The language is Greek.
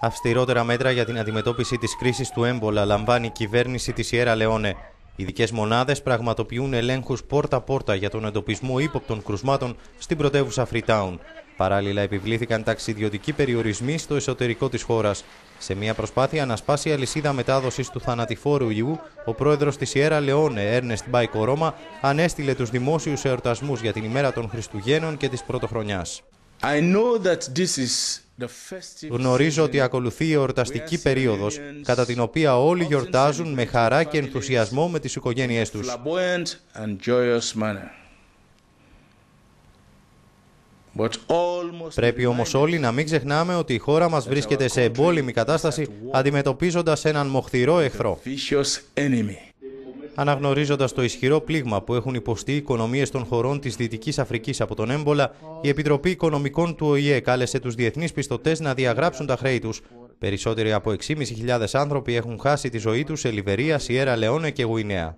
Αυστηρότερα μέτρα για την αντιμετώπιση της κρίσης του έμπολα λαμβάνει η κυβέρνηση της Ιέρα Λεόνε. Ειδικέ μονάδες πραγματοποιούν ελέγχους πόρτα-πόρτα για τον εντοπισμό ύποπτων κρουσμάτων στην πρωτεύουσα Φριτάουν. Παράλληλα, επιβλήθηκαν ταξιδιωτικοί περιορισμοί στο εσωτερικό της χώρας. Σε μια προσπάθεια να σπάσει η αλυσίδα μετάδοσης του θανατηφόρου ιού, ο πρόεδρος της Ιέρα Λεόνε, Έρνεστ Μπάικο Ρώμα, ανέστηλε τους δημόσιους εορτασμούς για την ημέρα των Χριστουγέννων και της Πρωτοχρονιάς. Γνωρίζω ότι ακολουθεί η εορταστική περίοδος κατά την οποία όλοι γιορτάζουν με χαρά και ενθουσιασμό με τις οικογένειε τους. Πρέπει όμως όλοι να μην ξεχνάμε ότι η χώρα μας βρίσκεται σε εμπόλεμη κατάσταση αντιμετωπίζοντας έναν μοχθηρό εχθρό. Αναγνωρίζοντας το ισχυρό πλήγμα που έχουν υποστεί οι οικονομίες των χωρών της Δυτικής Αφρικής από τον έμπολα, η Επιτροπή Οικονομικών του ΟΗΕ κάλεσε τους διεθνείς πιστωτές να διαγράψουν τα χρέη τους. Περισσότεροι από 6.500 άνθρωποι έχουν χάσει τη ζωή τους σε Λιβερία, Σιέρα Λεόνε και Γουινέα.